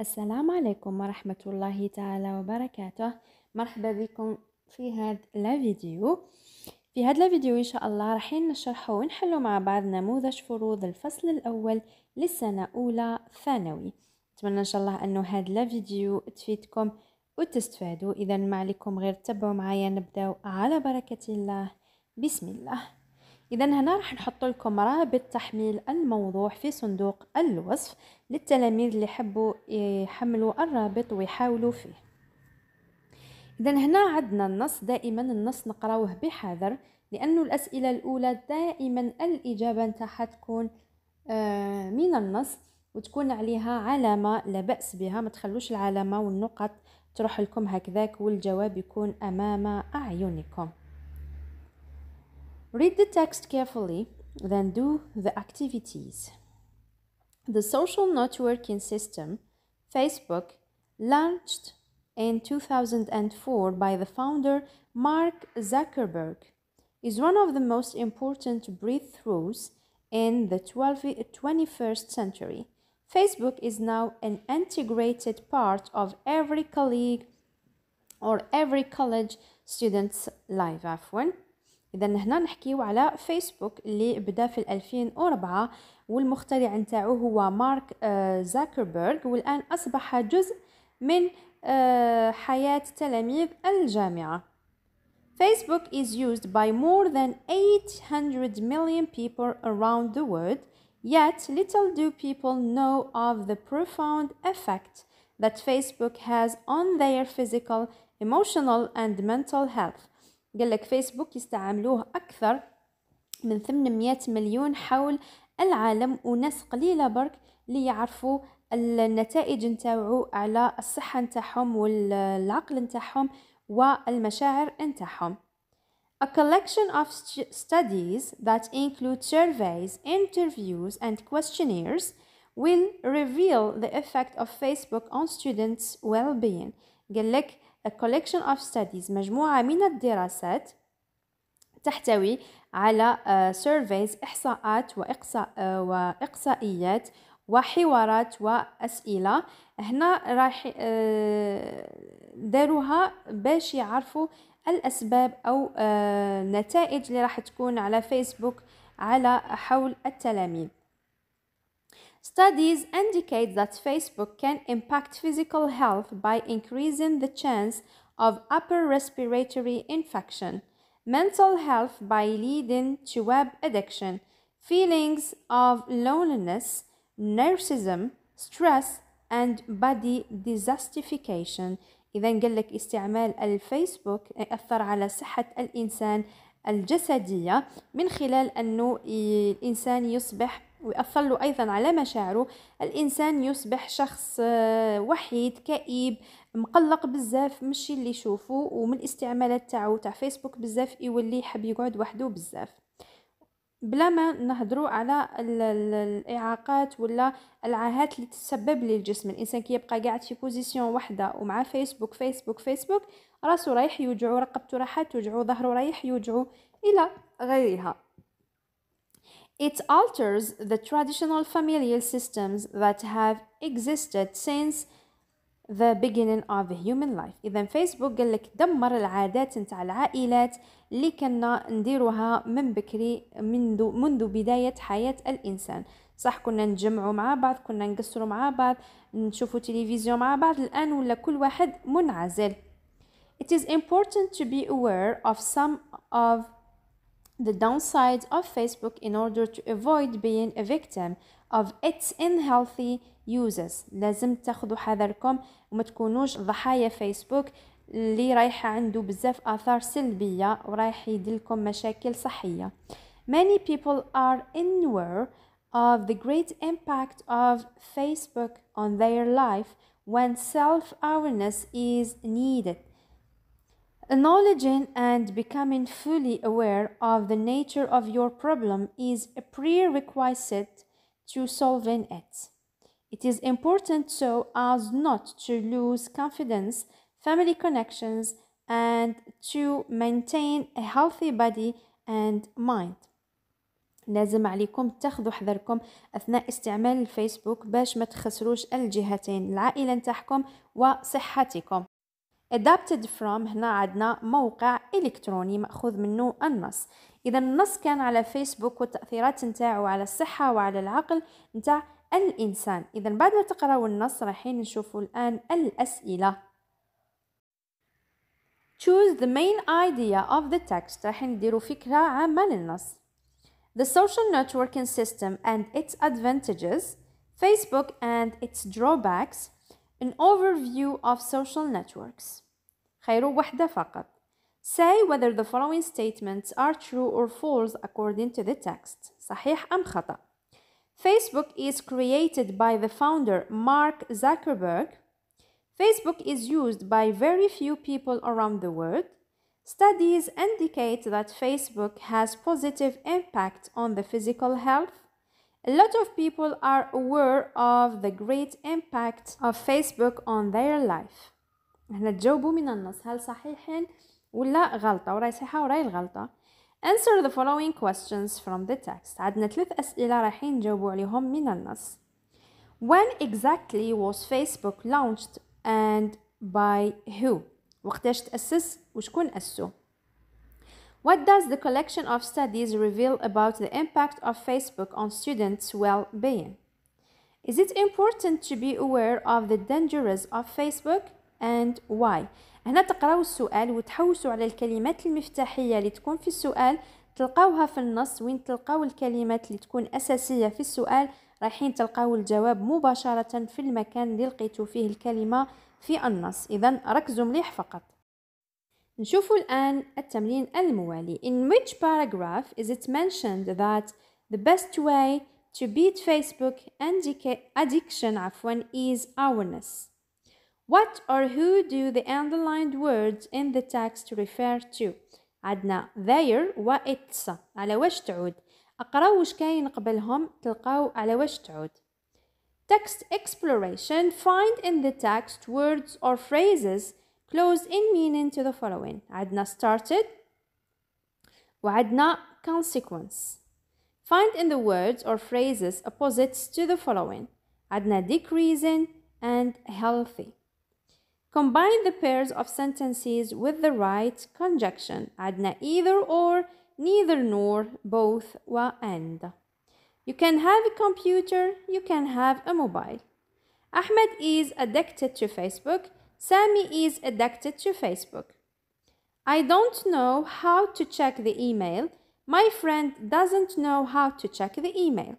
السلام عليكم ورحمة الله تعالى وبركاته مرحبا بكم في هذا الفيديو في هذا الفيديو إن شاء الله راح نشرح ونحلو مع بعض نموذج فروض الفصل الأول للسنة أولى ثانوي نتمنى إن شاء الله أنه هذا الفيديو تفيدكم وتستفادوا إذا ما عليكم غير تبعوا معايا نبداو على بركة الله بسم الله اذا هنا راح نحط لكم رابط تحميل الموضوع في صندوق الوصف للتلاميذ اللي حبوا يحملوا الرابط ويحاولوا فيه اذا هنا عندنا النص دائما النص نقراوه بحذر لانه الاسئله الاولى دائما الاجابه نتاعها تكون آه، من النص وتكون عليها علامة لا بأس بها ما تخلوش العلامة والنقط تروح لكم هكذاك والجواب يكون أمام أعينكم Read the text carefully, then do the activities. The social networking system, Facebook, launched in 2004 by the founder Mark Zuckerberg, is one of the most important breakthroughs in the 21st century. Facebook is now an integrated part of every colleague or every college student's life. Afwan. اذا هنا نحكيو على فيسبوك اللي بدا في 2004 والمخترع نتاعو هو مارك زاكربيرغ والان اصبح جزء من حياه تلاميذ الجامعه فيسبوك is used by more than 800 million people around the world, yet little do people know of the profound effect that Facebook has on their physical, emotional, and mental health. قال لك فيسبوك يستعملوه أكثر من 800 مليون حول العالم وناس قليلة برك اللي يعرفوا النتائج نتاعو على الصحة نتاعهم والعقل نتاعهم والمشاعر نتاعهم A collection of studies that include surveys, interviews and questionnaires will reveal the effect of Facebook on students' well-being. قال لك a collection of studies مجموعة من الدراسات تحتوي على آه، surveys إحصاءات آه، وإقصائيات وحوارات وأسئلة هنا راح آه، داروها باش يعرفوا الأسباب أو النتائج اللي راح تكون على فيسبوك على حول التلاميذ Studies indicate that Facebook can impact physical health by increasing the chance of upper respiratory infection, mental health by leading to web addiction, feelings of loneliness, narcissism, stress, and body disastification. إذا قال لك استعمال الفيسبوك يأثر على صحة الإنسان الجسدية من خلال أنه الإنسان يصبح ويأثر له أيضا على مشاعره الإنسان يصبح شخص آه، وحيد كئيب مقلق بزاف مشي اللي يشوفه ومن الاستعمالات تاعو تاع فيسبوك بزاف يولي يحب يقعد وحده بزاف بلا ما نهضروا على الاعاقات ولا العاهات اللي تسبب للجسم الانسان كي يبقى قاعد في بوزيسيون وحده ومع فيسبوك فيسبوك فيسبوك راسو رايح يوجعو رقبته راح توجعو ظهره رايح يوجعو الى غيرها It alters the traditional familial systems that have existed since the beginning of human life اذا فيسبوك قال لك دمر العادات نتاع العائلات اللي كنا نديروها من بكري منذ منذ بدايه حياه الانسان صح كنا نجمعوا مع بعض كنا نقصروا مع بعض نشوفوا تلفزيون مع بعض الان ولا كل واحد منعزل It is important to be aware of some of the downsides of Facebook in order to avoid being a victim of its unhealthy users, لازم تاخذوا حذركم وما تكونوش ضحايا فيسبوك اللي رايحة عنده بزاف آثار سلبية ورايح يدلكم مشاكل صحية Many people are unaware of the great impact of Facebook on their life when self-awareness is needed Acknowledging and becoming fully aware of the nature of your problem is a prerequisite to solving it. It is important so as not to lose confidence, family connections, and to maintain a healthy body and mind. لازم عليكم تاخذوا حذركم اثناء استعمال الفيسبوك باش ما تخسروش الجهتين العائله نتاعكم وصحتكم adapted from هنا عندنا موقع إلكتروني مأخوذ منه النص إذا النص كان على فيسبوك والتأثيرات نتاعو على الصحة وعلى العقل نتاع الإنسان إذا بعد ما تقراو النص رايحين نشوفوا الآن الأسئلة Choose the main idea of the text رايحين نديرو فكرة عامة للنص The social networking system and its advantages Facebook and its drawbacks An overview of social networks. Say whether the following statements are true or false according to the text. صحيح أم خطأ. Facebook is created by the founder Mark Zuckerberg. Facebook is used by very few people around the world. Studies indicate that Facebook has positive impact on the physical health a lot of people are aware of the great impact of Facebook on their life هنا تجاوبوا من النص هل صحيحين ولا غلطة وراي صحيحة وراي الغلطة Answer the following questions from the text عندنا ثلاث أسئلة رايحين نجاوبوا عليهم من النص When exactly was Facebook launched and by who؟ وقتاش تأسس وشكون أسسه What does the collection of studies reveal about the impact of Facebook on students' well-being? Is it important to be aware of the dangers of Facebook and why? هنا تقراو السؤال وتحوسوا على الكلمات المفتاحية اللي تكون في السؤال تلقاوها في النص وين تلقاو الكلمات اللي تكون أساسية في السؤال رايحين تلقاو الجواب مباشرة في المكان اللي لقيتو فيه الكلمة في النص إذا ركزوا مليح فقط نشوفوا الآن التمرين الموالي. In which paragraph is it mentioned that the best way to beat Facebook and addiction عفوا is awareness? What or who do the underlined words in the text refer to? عدنا their و it's على وش تعود أقرأ وش كاين قبلهم تلقاو على وش تعود Text exploration find in the text words or phrases close in meaning to the following Adna started وعندنا consequence Find in the words or phrases opposites to the following Adna decreasing and healthy Combine the pairs of sentences with the right conjunction Adna either or neither nor both and You can have a computer, you can have a mobile. Ahmed is addicted to Facebook Sammy is addicted to Facebook. I don't know how to check the email. My friend doesn't know how to check the email.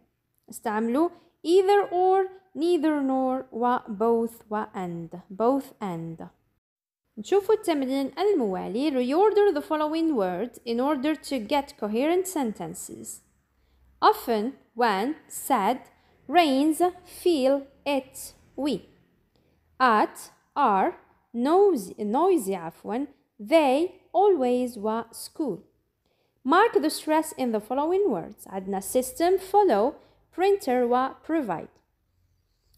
استعملوا either or, neither nor و both و and. Both and. نشوفوا التمرين الموالي. Reorder the following words in order to get coherent sentences. Often, when, said, rains, feel, it, we. At, are noisy, noisy عفوا they always و school mark the stress in the following words عندنا system follow printer و provide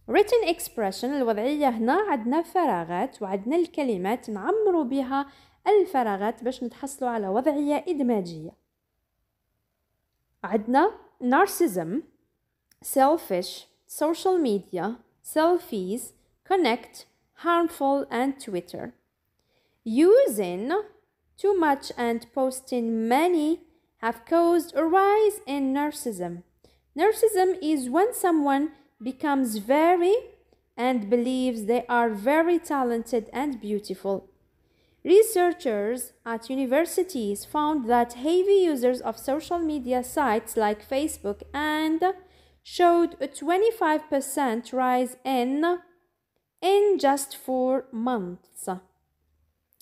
written expression الوضعية هنا عندنا فراغات وعندنا الكلمات نعمرو بها الفراغات باش نتحصلوا على وضعية إدماجية عندنا narcissism selfish social media selfies connect harmful, and Twitter. Using too much and posting many have caused a rise in narcissism. Narcissism is when someone becomes very and believes they are very talented and beautiful. Researchers at universities found that heavy users of social media sites like Facebook and showed a 25% rise in in just four months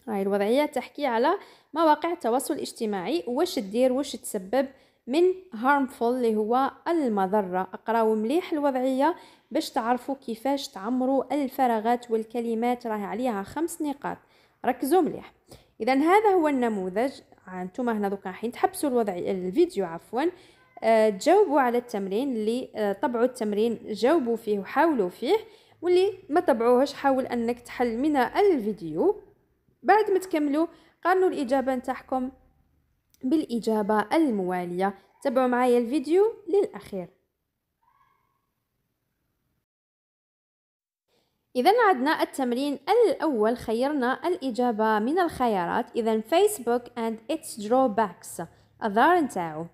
هاي الوضعية تحكي على مواقع التواصل الاجتماعي واش تدير واش تسبب من harmful اللي هو المضرة اقراو مليح الوضعية باش تعرفوا كيفاش تعمروا الفراغات والكلمات راه عليها خمس نقاط ركزوا مليح اذا هذا هو النموذج انتم هنا دوكا حين تحبسوا الوضعية الفيديو عفوا آه، جاوبوا على التمرين اللي آه، طبعوا التمرين جاوبوا فيه وحاولوا فيه واللي ما تبعوهش حاول انك تحل من الفيديو بعد ما تكملوا قارنوا الاجابه نتاعكم بالاجابه المواليه تابعوا معايا الفيديو للاخير إذا عدنا التمرين الأول خيرنا الإجابة من الخيارات إذا Facebook and its drawbacks أضرار نتاعو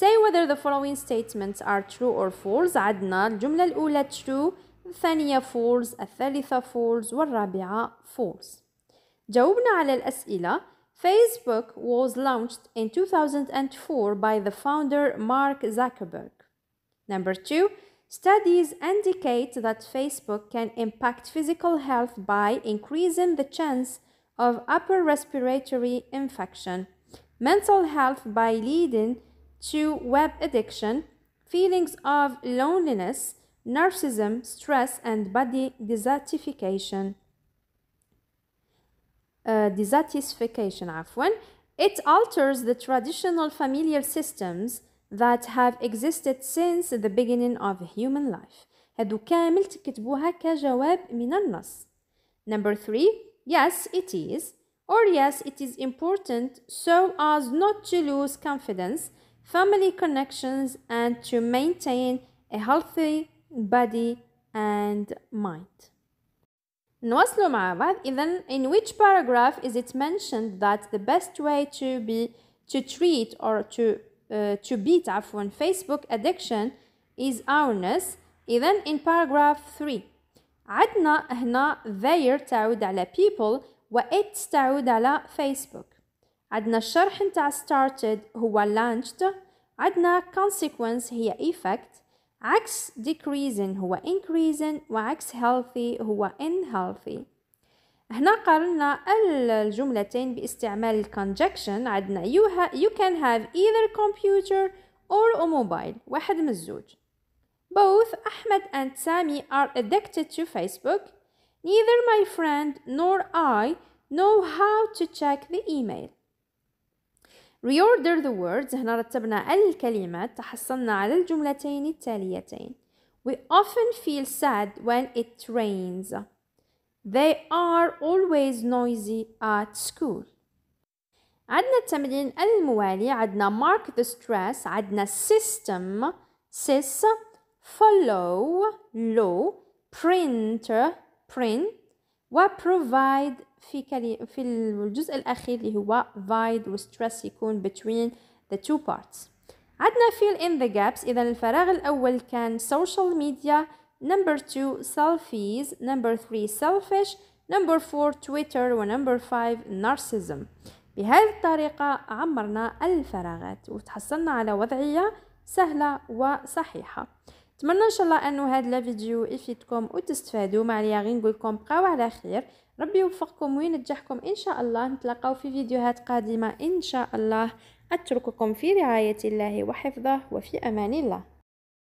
Say whether the following statements are true or false عدنا الجملة الأولى true الثانية فولز الثالثة فولز والرابعة فولز جاوبنا على الأسئلة Facebook was launched in 2004 by the founder Mark Zuckerberg. Number two, studies indicate that Facebook can impact physical health by increasing the chance of upper respiratory infection, mental health by leading to web addiction, feelings of loneliness, narcissism, stress, and body dissatisfaction. Uh, dissatisfaction, often, It alters the traditional familial systems that have existed since the beginning of human life. هادو كامل تكتبوها كجواب من النص. Number three, yes, it is, or yes, it is important so as not to lose confidence, family connections, and to maintain a healthy body and mind نواصلوا مع بعض إذا in which paragraph is it mentioned that the best way to be to treat or to uh, to beat عفوا Facebook addiction is awareness إذا in paragraph 3 عدنا هنا there تعود على people و it تعود على Facebook عدنا الشرح نتاع started هو launched عدنا consequence هي effect عكس decreasing هو increasing وعكس healthy هو unhealthy هنا قارنا الجملتين باستعمال conjunction عندنا you, you can have either computer or a mobile واحد من الزوج both أحمد and Sami are addicted to Facebook neither my friend nor I know how to check the email reorder the words هنا رتبنا الكلمات تحصلنا على الجملتين التاليتين We often feel sad when it rains. They are always noisy at school. عدنا التمرين الموالي عدنا mark the stress عدنا system sys follow law printer print و provide في كلي في الجزء الاخير اللي هو void و stress يكون between the two parts عدنا fill in the gaps اذا الفراغ الاول كان social media number two selfies number three selfish number four twitter و number five narcissism بهذه الطريقة عمرنا الفراغات وتحصلنا على وضعية سهلة وصحيحة اتمنى ان شاء الله انه هذا الفيديو يفيدكم وتستفادوا معايا غير نقول لكم بقاو على خير ربي يوفقكم وينجحكم إن شاء الله نتلاقاو في فيديوهات قادمة إن شاء الله أترككم في رعاية الله وحفظه وفي أمان الله